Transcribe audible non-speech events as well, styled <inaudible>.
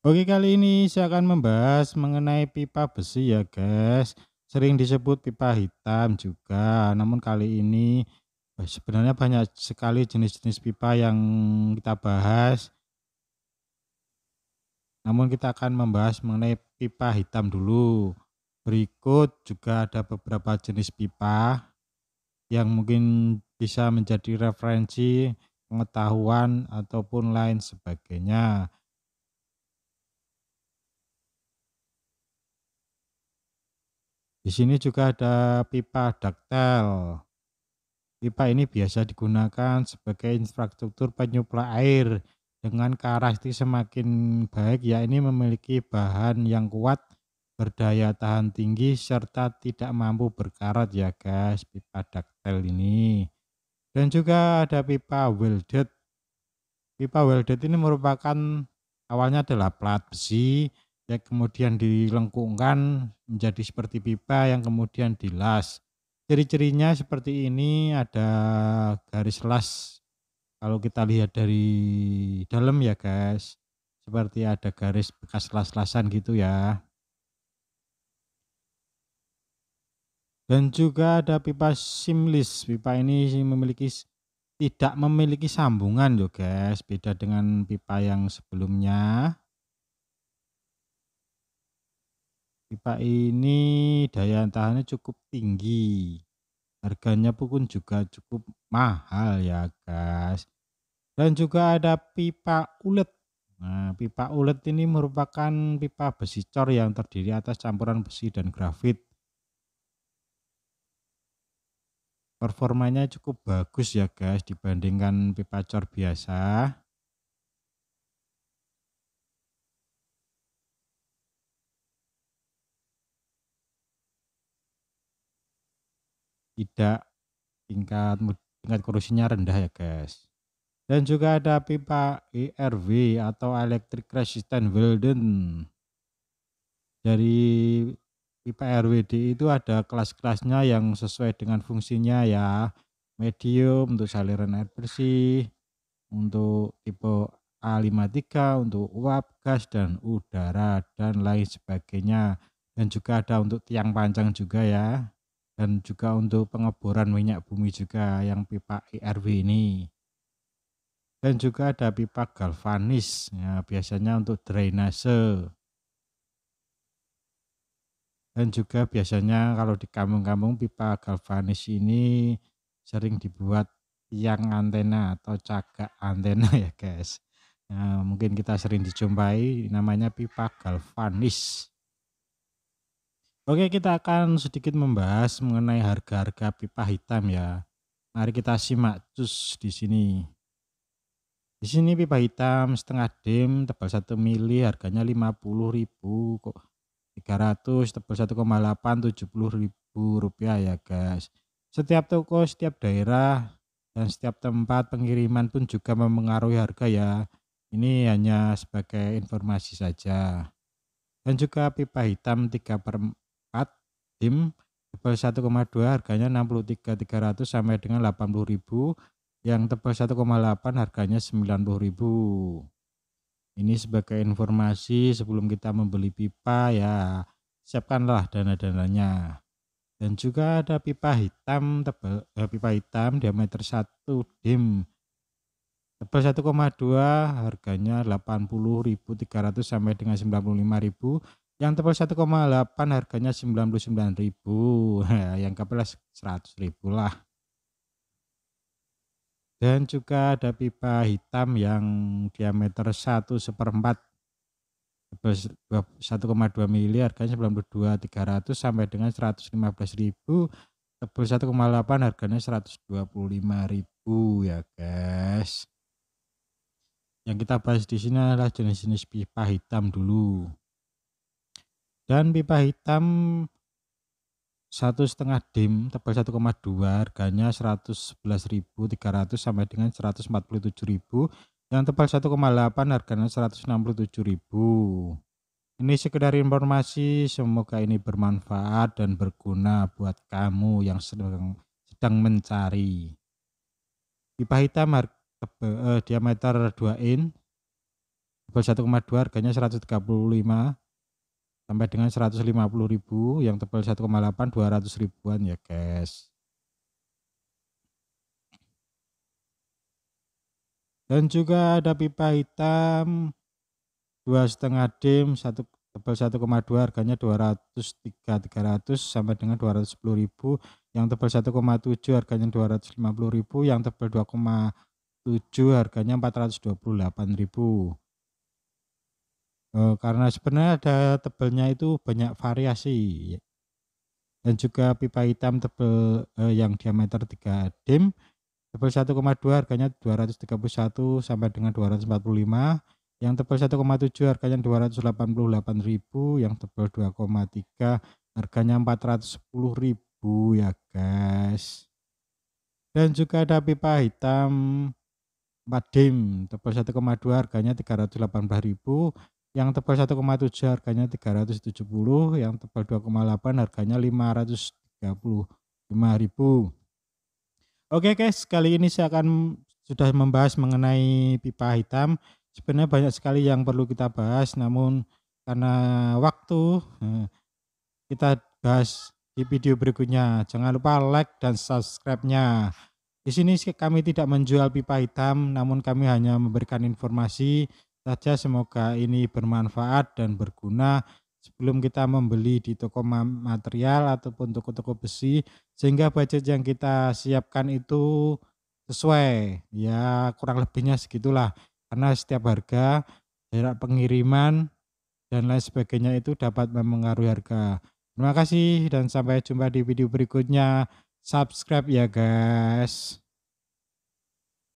Oke, kali ini saya akan membahas mengenai pipa besi ya, guys. Sering disebut pipa hitam juga. Namun kali ini eh, sebenarnya banyak sekali jenis-jenis pipa yang kita bahas. Namun kita akan membahas mengenai pipa hitam dulu. Berikut juga ada beberapa jenis pipa yang mungkin bisa menjadi referensi pengetahuan ataupun lain sebagainya. Di sini juga ada pipa daktel. Pipa ini biasa digunakan sebagai infrastruktur penyuplai air dengan karakteristik semakin baik ya ini memiliki bahan yang kuat berdaya tahan tinggi serta tidak mampu berkarat ya guys pipa daktel ini dan juga ada pipa welded pipa welded ini merupakan awalnya adalah plat besi ya kemudian dilengkungkan menjadi seperti pipa yang kemudian dilas. Ciri-cirinya seperti ini ada garis las. Kalau kita lihat dari dalam ya guys, seperti ada garis bekas las-lasan gitu ya. Dan juga ada pipa simlis. Pipa ini memiliki tidak memiliki sambungan loh, guys, beda dengan pipa yang sebelumnya Pipa ini daya tahannya cukup tinggi, harganya pun juga cukup mahal ya guys. Dan juga ada pipa ulet. Nah, pipa ulet ini merupakan pipa besi cor yang terdiri atas campuran besi dan grafit. Performanya cukup bagus ya guys dibandingkan pipa cor biasa. tidak tingkat tingkat korosinya rendah ya guys dan juga ada pipa ERV atau electric resistant welding dari pipa e RWD itu ada kelas-kelasnya yang sesuai dengan fungsinya ya medium untuk saliran air bersih untuk tipe A53 untuk uap gas dan udara dan lain sebagainya dan juga ada untuk tiang panjang juga ya dan juga untuk pengeboran minyak bumi juga yang pipa IRW e ini dan juga ada pipa galvanis ya, biasanya untuk drainase dan juga biasanya kalau di kampung-kampung pipa galvanis ini sering dibuat yang antena atau cagak antena <laughs> ya guys nah, mungkin kita sering dijumpai namanya pipa galvanis Oke, kita akan sedikit membahas mengenai harga-harga pipa hitam ya. Mari kita simak cus di sini. Di sini pipa hitam setengah dim tebal 1 mili harganya 50.000 kok 300 tebal 1,8 ribu rupiah ya guys. Setiap toko, setiap daerah dan setiap tempat pengiriman pun juga mempengaruhi harga ya. Ini hanya sebagai informasi saja. Dan juga pipa hitam 3 per tim tebal 1,2 harganya 63.300 sampai dengan 80.000 yang tebal 1,8 harganya 90.000 ini sebagai informasi sebelum kita membeli pipa ya siapkanlah dana-dananya dan juga ada pipa hitam tebal eh, pipa hitam diameter 1 dim tebal 1,2 harganya 80.300 sampai dengan 95.000 yang tebal 1,8 harganya 99.000. <laughs> Nah, yang kabelnya 100.000 lah. Dan juga ada pipa hitam yang diameter 1 seperempat 1,2 miliar harganya 92.300 sampai dengan 115.000 tebal 1,8 harganya 125.000 ya guys yang kita bahas di sini adalah jenis-jenis pipa hitam dulu dan pipa hitam satu setengah dim tebal 1,2 harganya 111.300 sampai dengan 147.000 yang tebal 1,8 harganya 167.000 ini sekedar informasi semoga ini bermanfaat dan berguna buat kamu yang sedang sedang mencari pipa hitam tebal, eh, diameter 2 in tebal 1,2 harganya 135 sampai dengan 150.000 yang tebal 1,8 200 ribuan ya guys dan juga ada pipa hitam dua setengah dim satu tebal 1,2 harganya 203 300 sampai dengan 210.000 yang tebal 1,7 harganya 250.000 yang tebal 2,7 harganya 428 Eh, karena sebenarnya ada tebelnya itu banyak variasi dan juga pipa hitam tebel uh, yang diameter 3 dim tebel 1,2 harganya 231 sampai dengan 245 yang tebel 1,7 harganya 288.000 yang tebel 2,3 harganya 410.000 ya guys dan juga ada pipa hitam 4 dim tebel 1,2 harganya 318.000 yang tebal 1,7 harganya 370, yang tebal 2,8 harganya 535.000. Oke guys, kali ini saya akan sudah membahas mengenai pipa hitam. Sebenarnya banyak sekali yang perlu kita bahas, namun karena waktu eh, kita bahas di video berikutnya. Jangan lupa like dan subscribe-nya. Di sini kami tidak menjual pipa hitam, namun kami hanya memberikan informasi saja. Semoga ini bermanfaat dan berguna sebelum kita membeli di toko material ataupun toko-toko besi sehingga budget yang kita siapkan itu sesuai ya kurang lebihnya segitulah karena setiap harga jarak pengiriman dan lain sebagainya itu dapat mempengaruhi harga terima kasih dan sampai jumpa di video berikutnya subscribe ya guys